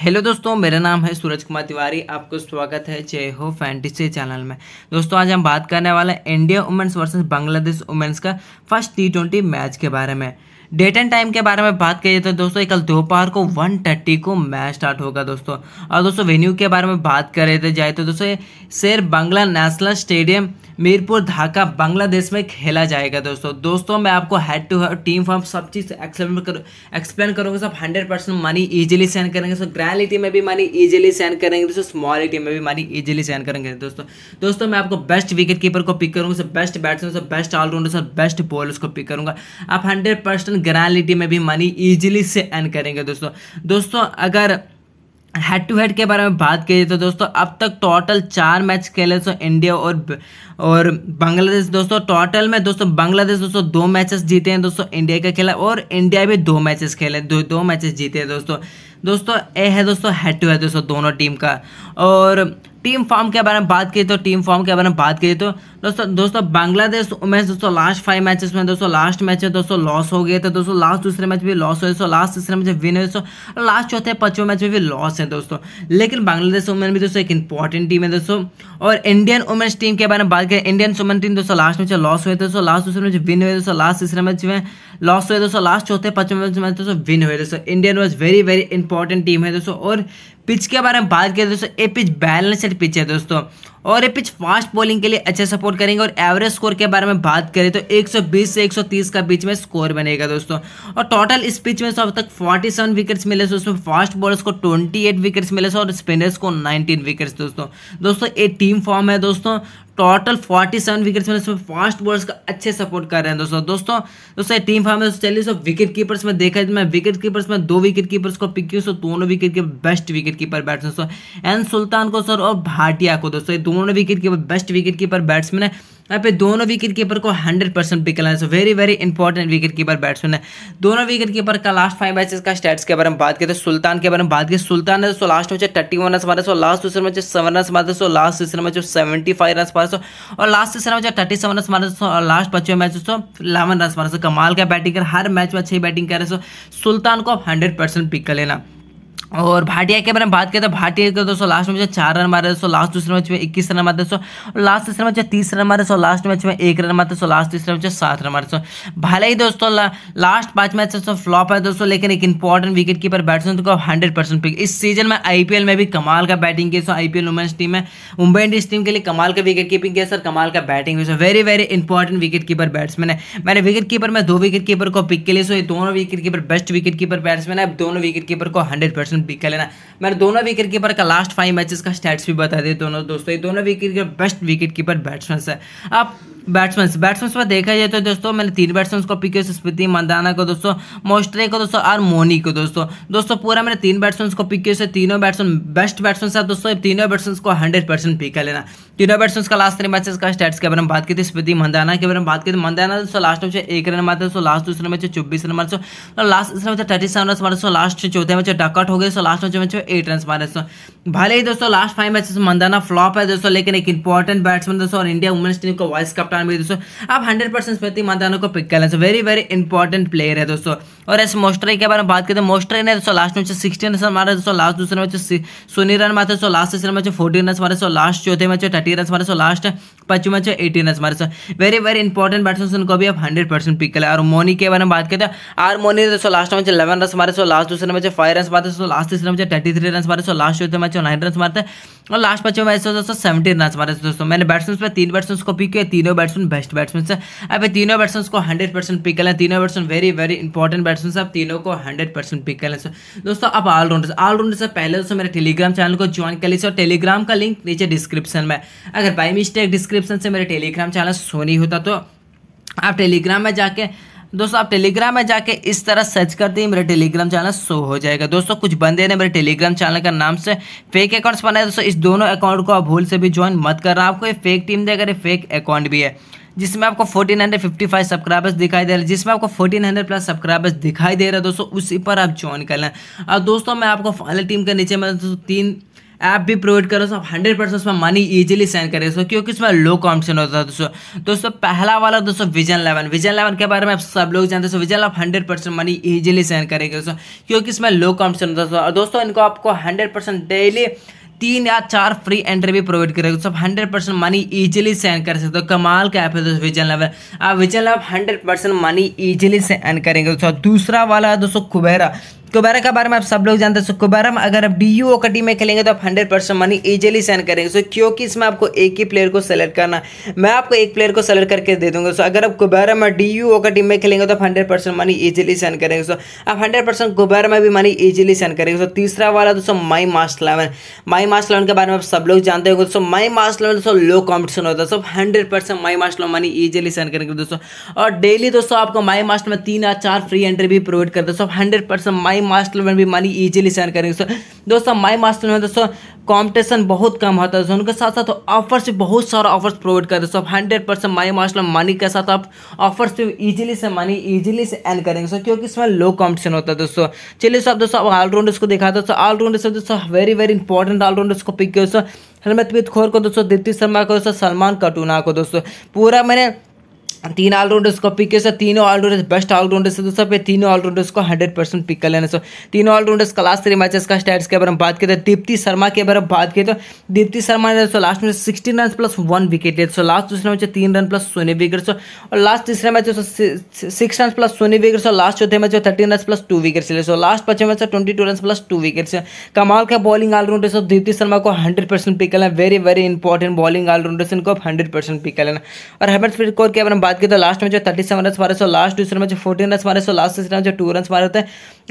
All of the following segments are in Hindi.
हेलो दोस्तों मेरा नाम है सूरज कुमार तिवारी आपको स्वागत है जय हो फैंटेसी चैनल में दोस्तों आज हम बात करने वाले हैं India women's versus Bangladesh women's का फर्स्ट टी ट्वेंटी मैच के बारे में डेट एंड टाइम के बारे में बात करिए तो दोस्तों कल दोपहर को वन थर्टी को मैच स्टार्ट होगा दोस्तों और दोस्तों वेन्यू के बारे में बात करें तो जाए तो दोस्तों शेर बांग्ला नेशनल स्टेडियम मीरपुर ढाका बांग्लादेश में खेला जाएगा दोस्तों दोस्तों मैं आपको head to head team form सब चीज़ एक्सप्लेन करो एक्सप्लेन करूँगा सब hundred percent money easily send करेंगे सो ग्रैंड में भी मनी इजीली सेंड करेंगे दोस्तों स्मॉल इटी में भी मनी इजीली सेंड करेंगे दोस्तों दोस्तों मैं आपको बेस्ट विकेट कीपर को पिक करूँगा sir best batsman sir best allrounder sir best bowler को पिक करूँगा आप हंड्रेड परसेंट ग्रैंडलिटी में भी मनी ईजिली से अर्न करेंगे दोस्तों दोस्तों अगर हेड टू हेड के बारे में बात करिए तो दोस्तों अब तक टोटल चार मैच खेले सो तो इंडिया और और बांग्लादेश दोस्तों टोटल में दोस्तों बांग्लादेश दोस्तों दो मैचेस जीते हैं दोस्तों इंडिया का खेला और इंडिया भी दो मैचेस खेले दो दो मैचेस जीते हैं दोस्तों दोस्तों ए है दोस्तों हेड टू हेड दोस्तों दोनों टीम का और टीम फॉर्म के बारे में बात करिए तो टीम फॉर्म के बारे में बात करिए तो दोस्तों दोस्तों बांग्लादेश मैच दोस्तों लास्ट फाइव मैचेस में दोस्तों लास्ट मैच में दोस्तों लॉस हो गए थे दोस्तों लास्ट दूसरे मैच भी लॉस हो दोस्तों लास्ट तीसरे मैच विन हुए दोस्तों लास्ट चौथे पांचवें मैच में भी लॉस है दोस्तों लेकिन बांग्लादेश वुमेन भी दोस्तों एक इंपॉर्टेंट टीम है दोस्तों और इंडियन वुमेन्स टीम के बारे में बात करें इंडियन वुमेन टीम दोस्तों लास्ट मैच लॉस हुए दोस्तों लास्ट दूसरे मैच विन हुए दोस्तों लास्ट तीसरे मैच में लॉस हुए दोस्तों लास्ट चौथे पांचवें मैच में दोस्तों विन हुए दोस्तों Indian was very very important team है दोस्तों और पिच के बारे में बात करें दोस्तों ये पिच बैलेंसड पिच है दोस्तों और ये पिच फास्ट बॉलिंग के लिए अच्छे सपोर्ट करेंगे और एवरेज स्कोर के बारे में बात करें तो 120 से 130 का बीच में स्कोर बनेगा दोस्तों और टोटल इस पिच में अब तक 47 विकेट्स मिले थे उसमें फास्ट बॉलर्स को 28 विकेट्स मिले थे और स्पिनर्स को 19 विकेट्स दोस्तों दोस्तों ये टीम फॉर्म है दोस्तों टोटल फोर्टी सेवन विकेट्स में उसमें फास्ट बॉलर्स का अच्छे सपोर्ट कर रहे हैं दोस्तों दोस्तों दोस्तों टीम फॉर्म में चलिए सो विकेट कीपर्स में देखा तो मैं विकेट कीपर्स में दो विकेट कीपर्स को पिक किया दोनों विकेट के बेस्ट विकेट कीपर बैट्समैन दोस्तों एन सुल्तान को सर और भाटिया को दोस्तों दोनों wicket keeper best wicket keeper batsman है यहाँ पे दोनों विकेट कीपर को हंड्रेड परसेंट पिक लाना so very very important wicket keeper batsman है दोनों विकेट कीपर का लास्ट फाइव मैचेस का स्टैट्स के बारे में बात करें तो सुल्तान के बारे में बात करें सुल्तान ने so last match thirty one run मारे सो लास्ट दूसरे मैच सेवन रन मारे सो लास्ट तीसरे मैच सेवेंटी फाइव रन मारे सो और लास्ट तीसरे मैच थर्टी सेवन रन मारे सो और लास्ट पच्चीस मैच सो इलेवन रन मारे सो कमाल का बैटिंग कर हर मैच में अच्छी बैटिंग कर रहे सो सुल्तान को आप हंड्रेड परसेंट पिक कर लेना और भाटिया के बारे में बात करें तो भाटिया के दोस्तों लास्ट मैच में चार रन मारे दोस्तों लास्ट दूसरे मैच में इक्कीस रन मारे दोस्तों लास्ट तीसरे मैच में तीस रन मारे सो लास्ट मैच में एक रन मारे सो लास्ट तीसरे मैच में सात रन मारे सो भले ही दोस्तों लास्ट पांच मैच दोस्तों फ्लॉप है दोस्तों लेकिन एक इंपॉर्टेंट विकेट कीपर बैट्समैन को हंड्रेड परसेंट पिक इस सीजन में आईपीएल में भी कमाल का बैटिंग किया सो आईपीएल वुमेंस टीम में मुंबई इंडियंस टीम के लिए कमाल का विकेट कीपिंग किया सर कमाल का बैटिंग हुई very very important wicket keeper batsman है मैंने विकेट कीपर में दो विकेट कीपर को पिक के लिए सो दोनों wicket keeper best wicket keeper batsman है दोनों विकेट कीपर को हंड्रेड परसेंट परसेंट पिक कर लेना मैंने दोनों विकेट कीपर का लास्ट फाइव मैचेस का स्टैट्स भी बता दिए दोनों दोस्तों ये दोनों wicket keeper best wicket keeper batsman है आप बैट्समैन बैट्समैन पर देखा जाए तो दोस्तों मैंने तीन बैट्समैन को पिक किया स्मृति मंदाना को दोस्तों मोस्ट्रे को दोस्तों और मोनी को दोस्तों दोस्तों पूरा मैंने तीन बैट्समैन को पिक किया तीनों बैट्समैन बेस्ट बैट्समैन साहब दोस्तों तीनों बैट्समैन को हंड्रेड परसेंट पिक कर लेना तीनों बैट्समैन का लास्ट थ्री मैचेस का स्टेट्स के बारे में बात की थी स्मृति मंदाना के बारे में बात की थी मंदाना दोस्तों लास्ट में एक रन मारे दोस्तों लास्ट दूसरे मैच चौबीस रन मारे लास्ट तीसरे मैच थर्टी सेवन रन मारे दोस्तों लास्ट तो चौथे मैच डकआउट हो गए लास्ट मैच में एट रन मारे भले ही दोस्तों last five matches Mandhana flop है दोस्तों लेकिन एक इंपॉर्टेंट बैट्समैन दोस्तों और इंडिया वुमेंस टीम को वाइस कप कप्तान भी दोस्तों आप हंड्रेड परसेंट स्मृति मंदाना को पिक कर लें वेरी वेरी इंपॉर्टेंट प्लेयर है दोस्तों और ऐसे मोस्ट्रे के बारे में बात करते तो मोस्ट्रे ने दोस्तों लास्ट में सिक्सटीन रन मारे दोस्तों लास्ट दूसरे मैच सुनी रन मारे दोस्तों लास्ट तीसरे मैच में फोर्टीन रन मारे सो लास्ट चौथे मैच में थर्टी रन मारे सो लास्ट पच्चीस मैच में एटीन रन मारे so very very important batsman उनको भी आप हंड्रेड परसेंट पिक करें और मोनी के बारे में बात करते आर मोनी दोस्तों लास्ट मैच इलेवन रन मारे सो लास्ट दूसरे मैच में फाइव रन मारे सो लास्ट तीसरे मैच में थर्टी थ्री रन मारे सो लास्ट चौथे मैच में नाइन रन मारते और लास्ट बचे में दोस्तों दोस्तों सेवेंटीन रन थे दोस्तों मैंने बैट्समैन पर तीन बैट्समैन को पिक किया तीनों बैट्समैन बेस्ट बैट्समैन से अब तीनों बैट्समैन को हंड्रेड परसेंट पिक करें तीनों batsman very very important batsman आप तीनों को हंड्रेड परसेंट पिक करें दोस्तों आप ऑलराउंडर ऑलराउंडर से पहले दोस्तों मेरे टेलीग्राम चैनल को ज्वाइन कर लीजिए और टेलीग्राम का लिंक नीचे डिस्क्रिप्शन में अगर बाई मिस्टेक डिस्क्रिप्शन से मेरे टेलीग्राम चैनल सोनी होता तो आप टेलीग्राम में जाके दोस्तों आप टेलीग्राम में जाके इस तरह सर्च करते ही मेरा टेलीग्राम चैनल शो हो जाएगा दोस्तों कुछ बंदे ने मेरे टेलीग्राम चैनल का नाम से फेक अकाउंट्स बनाए दोस्तों इस दोनों अकाउंट को आप भूल से भी ज्वाइन मत करना आपको ये फेक टीम देगा ये फेक अकाउंट भी है जिसमें आपको 1455 सब्सक्राइबर्स दिखाई दे रहे हैं जिसमें आपको 1400 प्लस सब्सक्राइबर्स दिखाई दे रहा है दोस्तों उसी पर आप ज्वाइन कर लें और दोस्तों मैं आपको फाइनल टीम के नीचे में दोस्तों तीन ऐप भी प्रोवाइड करो दोस्तों हंड्रेड परसेंट उसमें मनी ईजिली सेंड करें दोस्तों क्योंकि उसमें लो कॉम्पिटिशन होता है दोस्तों दोस्तों पहला वाला दोस्तों विजन इलेवन विजन इलेवन के बारे में आप सब लोग जानते हैं vision eleven hundred percent money easily send करेंगे दोस्तों क्योंकि इसमें लो कॉम्पिटिशन होता है और दोस्तों इनको आपको हंड्रेड परसेंट डेली तीन या चार फ्री एंट्री भी प्रोवाइड करेगा दोस्तों hundred percent money easily send कर सकते हो कमाल का ऐप है दोस्तों विजन लेवल आप vision eleven hundred percent money easily send करेंगे दोस्तों दूसरा वाला है दोस्तों कुबेरा कुबेरा तो तो तो के बारे में आप सब लोग जानते हैं सो कुबेरा में अगर आप डी यू कटी में खेलेंगे तो आप hundred percent money easily send करेंगे सो क्योंकि इसमें आपको एक ही प्लेयर को सेलेक्ट करना मैं आपको एक प्लेयर को सेलेक्ट करके दे दूंगा सो अगर आप कुबेरा में डी यू कटी में खेलेंगे तो आप hundred percent money easily send करेंगे सो आप हंड्रेड परसेंट कुबेरा में भी मनी ईजिली सेंड करेंगे सो तीसरा वाला दोस्तों माई मास्ट इलेवन माई मास्ट इलेवन के बारे में आप सब लोग जानते हो दोस्तों माई मास्ट इलेवन दोस्तों लो कॉम्पिटिशन होता है so hundred percent my master eleven money easily send करेंगे दोस्तों और डेली दोस्तों आपको माई मास्ट में तीन या चार फ्री एंट्री भी प्रोवाइड करते हैं so hundred percent my my master में भी मनी ईजिली सेंड करेंगे दोस्तों दोस्तों माई मास्टर में दोस्तों कॉम्पिटिशन बहुत कम होता है दोस्तों उनके साथ साथ ऑफर्स भी बहुत सारा ऑफर्स प्रोवाइड करते हैं so hundred percent my master money के साथ आप ऑफर्स भी इजीली से मनी इजीली से एंड करेंगे सो क्योंकि इसमें लो कॉम्पिटिशन होता है दोस्तों चलिए सब दोस्तों अब ऑलराउंडर्स को दिखाते हैं ऑलराउंडर्स दोस्तों वेरी वेरी इंपॉर्टेंट ऑलराउंडर्स को पिक किया दोस्तों हेलमेट खोर को दोस्तों दीप्ति शर्मा को दोस्तों सलमान कटूना को दोस्तों पूरा मैंने तीन ऑलराउंडर्स को पिक किया तीनों ऑलराउंडर्स बेस्ट ऑलराउंडर्स है तो पे तीनों ऑलराउंडर्स को हंड्रेड परसेंट पिक कर लेना सो तीनों ऑलराउंडर्स का लास्ट थ्री मैचेस का स्टैट्स के बारे में बात करें दीप्ति शर्मा के बारे में बात करें तो दीप्ति शर्मा ने सो लास्ट में sixteen run plus one wicket लिया सो लास्ट दूसरे मैच तीन रन प्लस सोने विकेट सो और लास्ट तीसरे मैच सिक्स रन प्लस सोने विकेट सो लास्ट चौथे match thirteen run plus two wicket लिए सो लास्ट पाँचवें match twenty two run plus two wicket कमाल का bowling allrounders so Deepti Sharma को हंड्रेड परसेंट पिक कर लेना very very important bowling allrounders इनको हंड्रेड परसेंट पिक कर लेना और हेमंत स्पीड कोर के बारे में बात की तो लास्ट में जो थर्टी सेवन रन मारे सो लास्ट दूसरे में जो फोर्टीन रन मारे सो लास्ट तीसरे में जो टू रन मारे होते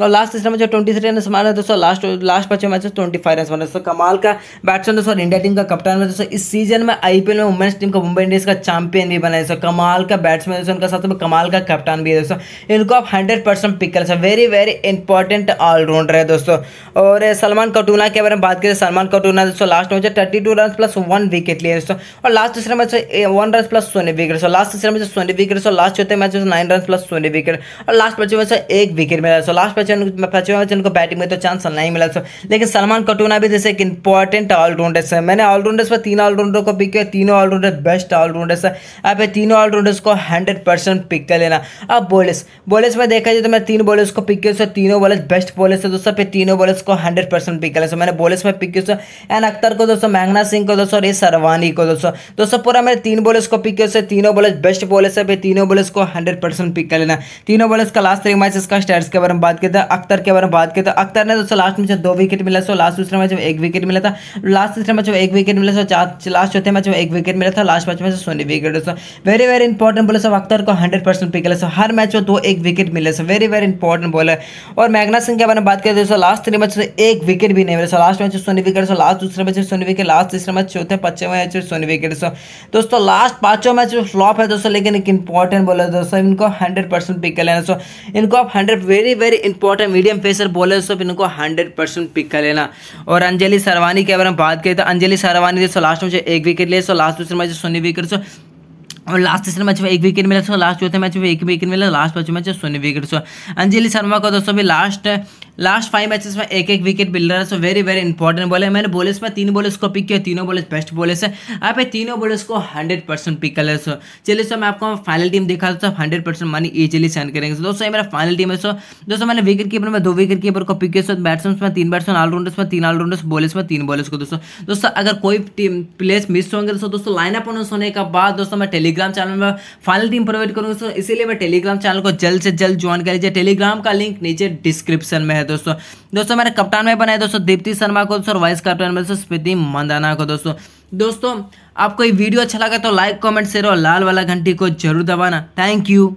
और लास्ट तीसरा मैच ट्वेंटी थ्री रन मारा है दोस्तों लास्ट लास्ट पांच मैच ट्वेंटी फाइव रन मारा दोस्तों कमाल का बैट्समैन दोस्तों इंडिया टीम का कप्तान है दोस्तों इस सीजन में आईपीएल में वुमेन्स टीम का मुंबई इंडियंस का चैंपियन भी बना दोस्तों कमाल का बैट्समैन दोस्तों उनका साथ में कमाल का कप्तान भी है दोस्तों इनको आप हंड्रेड परसेंट पिक कर सकते वेरी वेरी इंपॉर्टेंट ऑलराउंडर है दोस्तों और सलमान कटूना के बारे में बात करें सलमान कटूना दोस्तों last match thirty two run plus one wicket लिए दोस्तों और लास्ट तीसरा मैच वन रन प्लस सोनी विकेट सो लास्ट तीसरा मैच सोनी विकेट सो लास्ट चौथे मैच नाइन रन प्लस सोनी विकेट और लास्ट पाँचों मैच एक विकेट मिला लास्ट पाँच वचन पांचवें वचन को बैटिंग में तो चांस नहीं मिला था लेकिन सलमान कटोना भी जैसे एक इंपॉर्टेंट ऑलराउंडर्स है मैंने ऑलराउंडर्स पर तीन ऑलराउंडर को पिक किया तीनों ऑलराउंडर बेस्ट ऑलराउंडर्स है आप तीनों ऑलराउंडर्स को हंड्रेड परसेंट पिक कर लेना अब बॉलर्स बॉलर्स में देखा जाए तो मैं तीन बॉलर्स को पिक किया तीनों बॉलर्स बेस्ट बॉलर्स है दोस्तों पे तीनों बॉलर्स को हंड्रेड परसेंट पिक कर लिया मैंने बॉलर्स में पिक किया एन अख्तर को दोस्तों मैंगना सिंह को दोस्तों और ए सरवानी को दोस्तों दोस्तों पूरा मैंने तीन बॉलर्स को पिक किया तीनों बॉलर्स बेस्ट बॉलर्स है पे तीनों बॉलर्स को हंड्रेड परसेंट पिक कर लेना तीनों बॉलर्स का लास्ट थ्री मैच इसका स्टैट्स के बारे में बात करें लेते हैं अख्तर के बारे में बात करते हैं अख्तर ने दोस्तों लास्ट मैच में दो विकेट मिला सो लास्ट दूसरे मैच में एक विकेट मिला था लास्ट तीसरे मैच में एक विकेट मिला सो लास्ट चौथे मैच में एक विकेट मिला था लास्ट मैच में सोनी विकेट दोस्तों वेरी वेरी इंपॉर्टेंट बोले सब अख्तर को हंड्रेड परसेंट पिक सो हर मैच में दो एक विकेट मिले सो वेरी वेरी इंपॉर्टेंट बोले और मैगना सिंह के बारे में बात करें दोस्तों लास्ट थ्री मैच में एक विकेट भी नहीं मिले सो लास्ट मैच में सोनी विकेट सो लास्ट दूसरे मैच में सोनी विकेट लास्ट तीसरे मैच चौथे पच्चीसवें मैच में सोनी विकेट सो दोस्तों लास्ट पांचों मैच में फ्लॉप है दोस्तों लेकिन एक इंपॉर्टेंट बोले दोस्तों इनको हंड्रेड परसेंट पिक कर लेना सो इनको आप hundred very very important medium pacer bowlers हो इनको हंड्रेड परसेंट पिक कर लेना और अंजलि सरवानी की अगर हम बात करें तो अंजलि सरवानी जैसे लास्ट मैच एक विकेट लिए सो लास्ट दूसरे मैच सोनी विकेट सो और लास्ट तीसरे मैच में एक विकेट मिला था लास्ट चौथे मैच में एक विकेट मिला लास्ट पांच मैच में शून्य विकेट सो अंजलि शर्मा को दोस्तों भी लास्ट लास्ट फाइव मैचेस में एक एक विकेट मिल रहा है so very very important ball है मैंने बॉलर्स में तीन बॉलर्स को पिक किया तीनों बॉलर्स बेस्ट बॉलर्स है आप तीनों बॉलर्स को हंड्रेड परसेंट पिक कर सो चलिए सो मैं आपको फाइनल टीम दिखा दो hundred percent money easily send करेंगे सो दोस्तों ये मेरा फाइनल टीम है सो दोस्तों मैंने विकेट कीपर में दो विकेट कीपर को पिक किया सो बैट्समैन में तीन बैट्समैन ऑलराउंडर्स में तीन ऑलराउंडर्स बॉलर्स में तीन बॉलर्स को दोस्तों दोस्तों अगर कोई टीम प्लेस मिस होंगे दोस्तों दोस्तों लाइनअप अप होने के बाद दोस्तों मैं टेलीग्राम चैनल में फाइनल टीम प्रोवाइड करूँगा इसीलिए मैं टेलीग्राम चैनल को जल्द से जल्द ज्वाइन कर लीजिए टेलीग्राम का लिंक नीचे डिस्क्रिप्शन में है दोस्तों दोस्तों मैंने कप्तान में बनाया दोस्तों दीप्ति शर्मा को दोस्तों वाइस कप्तान में दोस्तों स्मृति मंदाना को दोस्तों दोस्तों आपको ये वीडियो अच्छा लगा तो लाइक कमेंट शेयर और लाल वाला घंटी को जरूर दबाना थैंक यू